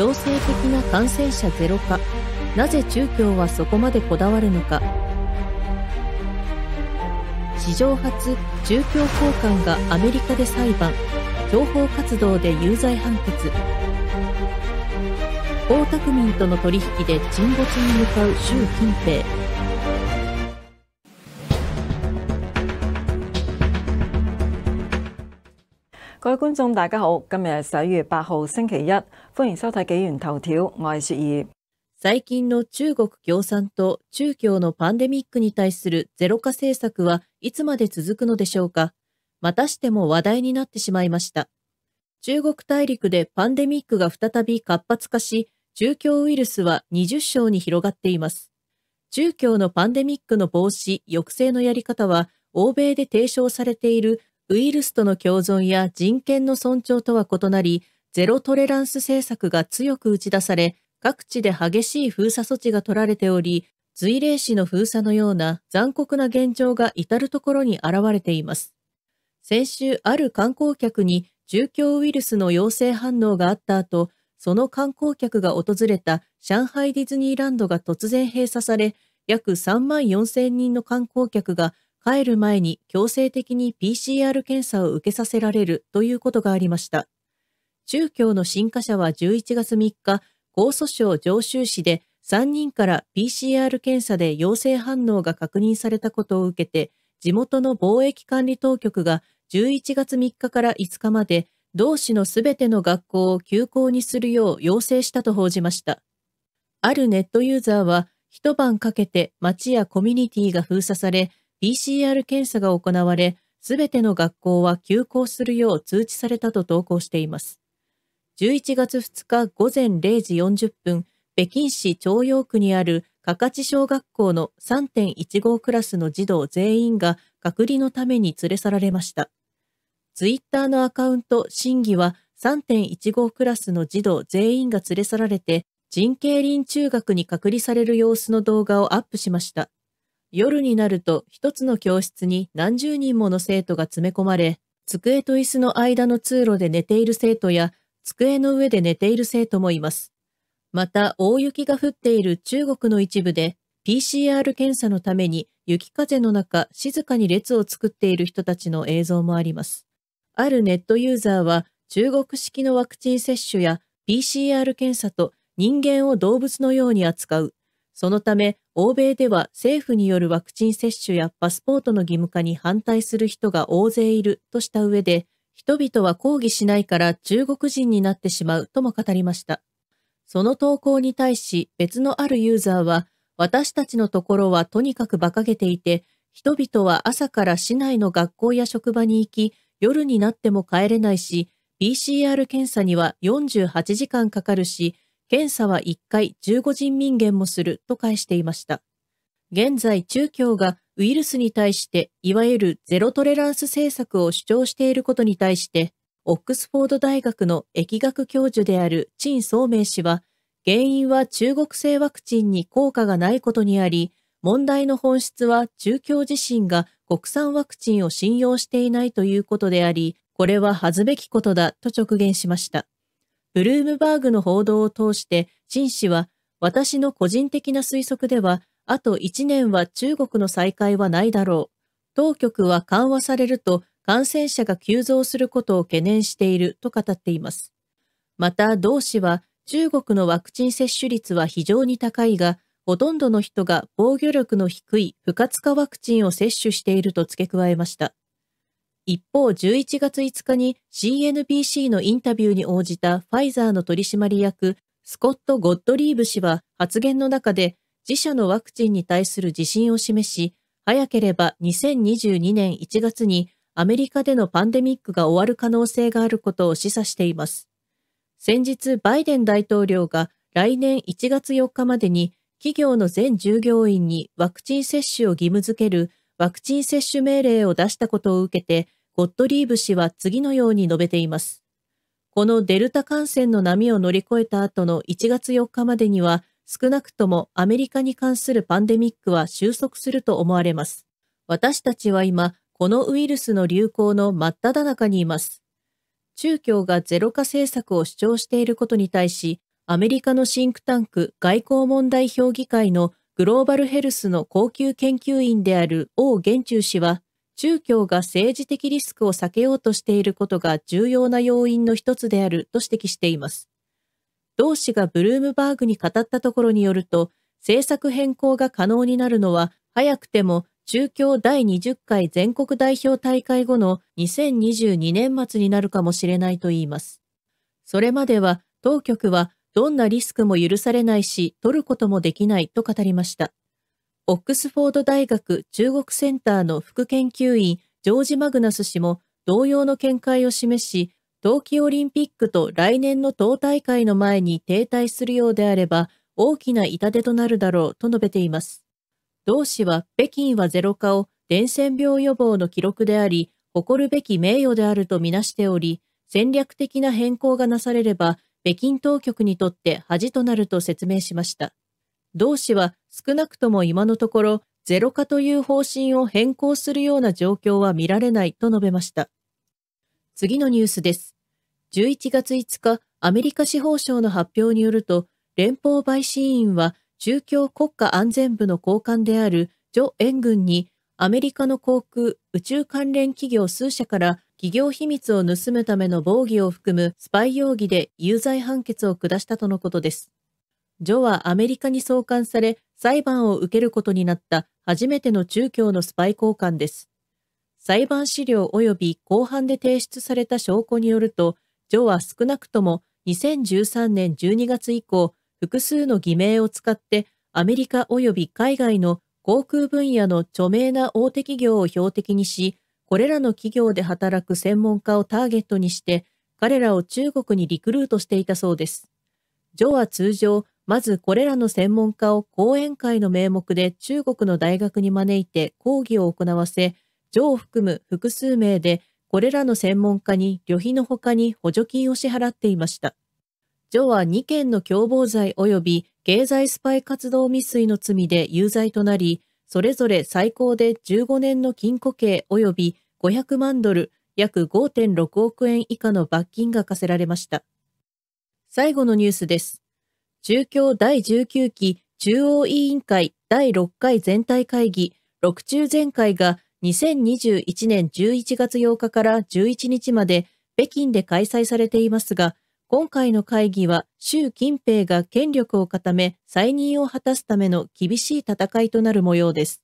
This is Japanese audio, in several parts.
強制的な感染者ゼロ化なぜ中共はそこまでこだわるのか史上初中共高官がアメリカで裁判情報活動で有罪判決江沢民との取引で沈没に向かう習近平各位觀眾大家好，今日十一月八星期一，迎收睇《元我雪最近の中国共産党、中共のパンデミックに対するゼロ化政策はいつまで続くのでしょうか。またしても話題になってしまいました。中国大陸でパンデミックが再び活発化し、中共ウイルスは20床に広がっています。中共のパンデミックの防止、抑制のやり方は、欧米で提唱されているウイルスとの共存や人権の尊重とは異なり、ゼロトレランス政策が強く打ち出され、各地で激しい封鎖措置が取られており、随霊市の封鎖のような残酷な現状が至るところに現れています。先週、ある観光客に住居ウイルスの陽性反応があった後、その観光客が訪れた上海ディズニーランドが突然閉鎖され、約3万4千人の観光客が帰る前に強制的に PCR 検査を受けさせられるということがありました。中共の新華社は11月3日、江蘇省上州市で3人から PCR 検査で陽性反応が確認されたことを受けて、地元の貿易管理当局が11月3日から5日まで、同市のすべての学校を休校にするよう要請したと報じました。あるネットユーザーは、一晩かけて町やコミュニティが封鎖され、PCR 検査が行われ、すべての学校は休校するよう通知されたと投稿しています。11月2日午前0時40分、北京市朝陽区にある加賀地小学校の3.15クラスの児童全員が隔離のために連れ去られました。ツイッターのアカウント審議は3.15クラスの児童全員が連れ去られて人形林中学に隔離される様子の動画をアップしました。夜になると一つの教室に何十人もの生徒が詰め込まれ、机と椅子の間の通路で寝ている生徒や、机の上で寝ている生徒もいます。また、大雪が降っている中国の一部で、PCR 検査のために雪風の中、静かに列を作っている人たちの映像もあります。あるネットユーザーは、中国式のワクチン接種や PCR 検査と人間を動物のように扱う。そのため、欧米では政府によるワクチン接種やパスポートの義務化に反対する人が大勢いるとした上で、人々は抗議しないから中国人になってしまうとも語りました。その投稿に対し別のあるユーザーは、私たちのところはとにかく馬鹿げていて、人々は朝から市内の学校や職場に行き、夜になっても帰れないし、PCR 検査には48時間かかるし、検査は1回15人民元もすると返していました。現在、中共がウイルスに対して、いわゆるゼロトレランス政策を主張していることに対して、オックスフォード大学の疫学教授である陳聡明氏は、原因は中国製ワクチンに効果がないことにあり、問題の本質は中共自身が国産ワクチンを信用していないということであり、これは恥ずべきことだと直言しました。ブルームバーグの報道を通して、陳氏は、私の個人的な推測では、あと1年は中国の再開はないだろう。当局は緩和されると感染者が急増することを懸念していると語っています。また、同氏は、中国のワクチン接種率は非常に高いが、ほとんどの人が防御力の低い不活化ワクチンを接種していると付け加えました。一方、11月5日に CNBC のインタビューに応じたファイザーの取締役、スコット・ゴッドリーブ氏は発言の中で自社のワクチンに対する自信を示し、早ければ2022年1月にアメリカでのパンデミックが終わる可能性があることを示唆しています。先日、バイデン大統領が来年1月4日までに企業の全従業員にワクチン接種を義務付けるワクチン接種命令を出したことを受けて、ゴッドリーブ氏は次のように述べています。このデルタ感染の波を乗り越えた後の1月4日までには、少なくともアメリカに関するパンデミックは収束すると思われます。私たちは今、このウイルスの流行の真っ只中にいます。中共がゼロ化政策を主張していることに対し、アメリカのシンクタンク外交問題評議会のグローバルヘルスの高級研究員である王元中氏は、宗教が政治的リスクを避けようとしていることが重要な要因の一つであると指摘しています。同氏がブルームバーグに語ったところによると、政策変更が可能になるのは、早くても中教第20回全国代表大会後の2022年末になるかもしれないといいます。それまでは当局はどんなリスクも許されないし、取ることもできないと語りました。オックスフォード大学中国センターの副研究員ジョージ・マグナス氏も同様の見解を示し、冬季オリンピックと来年の党大会の前に停滞するようであれば、大きな痛手となるだろうと述べています。同氏は北京はゼロ化を伝染病予防の記録であり、誇るべき名誉であるとみなしており、戦略的な変更がなされれば、北京当局にとって恥となると説明しました。同氏は少なくとも今のところゼロ化という方針を変更するような状況は見られないと述べました。次のニュースです。11月5日、アメリカ司法省の発表によると、連邦陪審員は中共国家安全部の高官であるジョ・エン軍にアメリカの航空宇宙関連企業数社から企業秘密を盗むための防御を含むスパイ容疑で有罪判決を下したとのことです。ジョはアメリカに送還され、裁判を受けることになった初めての中共のスパイ交換です。裁判資料及び後半で提出された証拠によると、ジョは少なくとも2013年12月以降、複数の偽名を使ってアメリカ及び海外の航空分野の著名な大手企業を標的にし、これらの企業で働く専門家をターゲットにして、彼らを中国にリクルートしていたそうです。ジョは通常、まずこれらの専門家を講演会の名目で中国の大学に招いて講義を行わせ、ジョを含む複数名でこれらの専門家に旅費の他に補助金を支払っていました。ジョは2件の共謀罪及び経済スパイ活動未遂の罪で有罪となり、それぞれ最高で15年の禁錮刑及び500万ドル、約5.6億円以下の罰金が課せられました。最後のニュースです。中共第19期中央委員会第6回全体会議6中全会が2021年11月8日から11日まで北京で開催されていますが、今回の会議は習近平が権力を固め再任を果たすための厳しい戦いとなる模様です。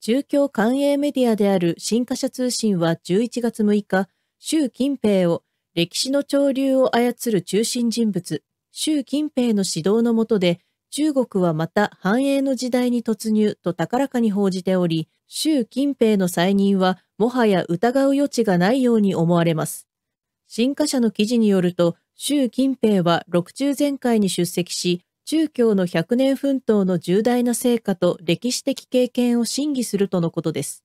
中共官営メディアである新華社通信は11月6日、習近平を歴史の潮流を操る中心人物、習近平の指導の下で中国はまた繁栄の時代に突入と高らかに報じており、習近平の再任はもはや疑う余地がないように思われます。新華社の記事によると、習近平は6中全会に出席し、中共の100年奮闘の重大な成果と歴史的経験を審議するとのことです。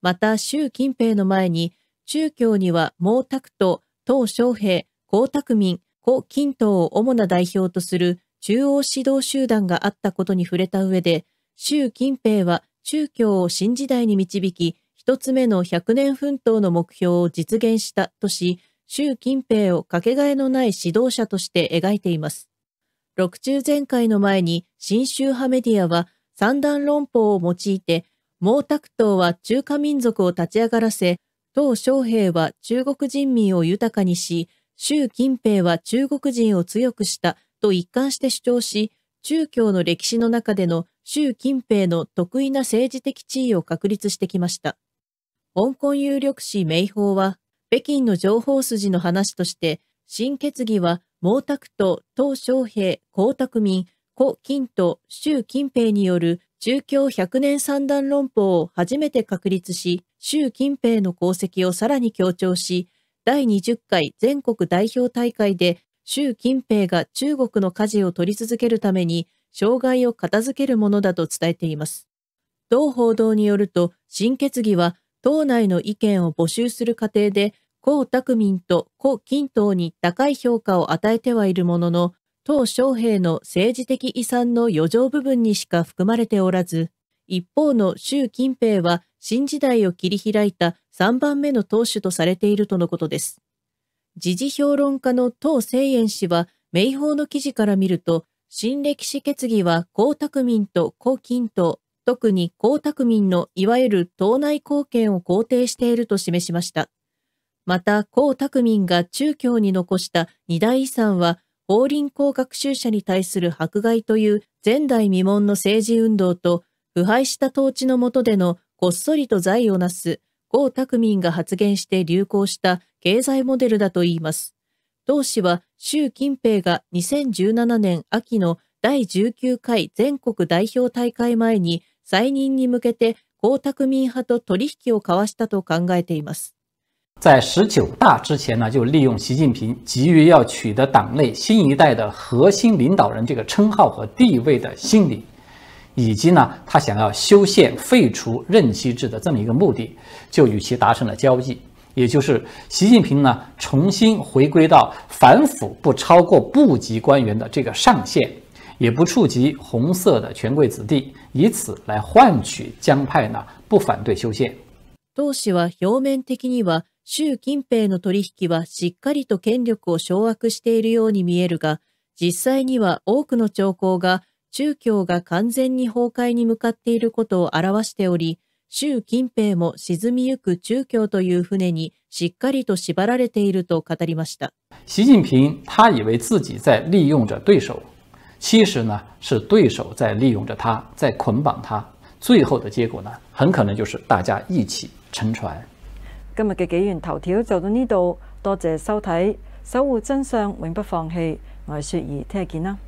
また、習近平の前に、中共には毛沢東、鄧小平、江沢民、胡錦涛を主な代表とする中央指導集団があったことに触れた上で、習近平は中共を新時代に導き、一つ目の100年奮闘の目標を実現したとし、習近平をかけがえのない指導者として描いています。六中全会の前に新宗派メディアは三段論法を用いて、毛沢東は中華民族を立ち上がらせ、党小平は中国人民を豊かにし、習近平は中国人を強くしたと一貫して主張し、中共の歴史の中での習近平の得意な政治的地位を確立してきました。香港有力紙明報は北京の情報筋の話として、新決議は毛沢東、鄧小平、江沢民、胡錦と習近平による中共百年三段論法を初めて確立し、習近平の功績をさらに強調し、第20回全国代表大会で習近平が中国の舵を取り続けるために、障害を片付けるものだと伝えています。同報道によると、新決議は党内の意見を募集する過程で、江沢民と胡錦涛に高い評価を与えてはいるものの、党将兵の政治的遺産の余剰部分にしか含まれておらず、一方の習近平は新時代を切り開いた3番目の党首とされているとのことです。時事評論家の党聖炎氏は、明報の記事から見ると、新歴史決議は江沢民と胡錦涛、特に江沢民のいわゆる党内貢献を肯定していると示しました。また、江沢民が中共に残した二大遺産は、法輪功学習者に対する迫害という前代未聞の政治運動と、腐敗した統治の下でのこっそりと財をなす、江沢民が発言して流行した経済モデルだといいます。同氏は、習近平が2017年秋の第19回全国代表大会前に在任に向けて民派と取引を交わしたと考えています。在十九大之前呢，就利用习近平急于要取得党内新一代的核心领导人这个称号和地位的心理，以及呢他想要修宪废除任期制的这么一个目的，就与其达成了交易。也就是习近平呢重新回归到反腐不超过部级官员的这个上限。也不触及红色的权贵子弟，以此来换取江派呢不反对修宪。当は表面的には習近平の取引はしっかりと権力を掌握しているように見えるが、実際には多くの兆候が中共が完全に崩壊に向かっていることを表しており、習近平も沈みゆく中共という船にしっかりと縛られていると語りました。习近平他以为自己在利用着对手。其实呢，是对手在利用着他，在捆绑他，最后的结果呢，很可能就是大家一起沉船。今日嘅纪元头条就到呢度，多谢收睇，守护真相，永不放弃。我系雪儿，听日见啦。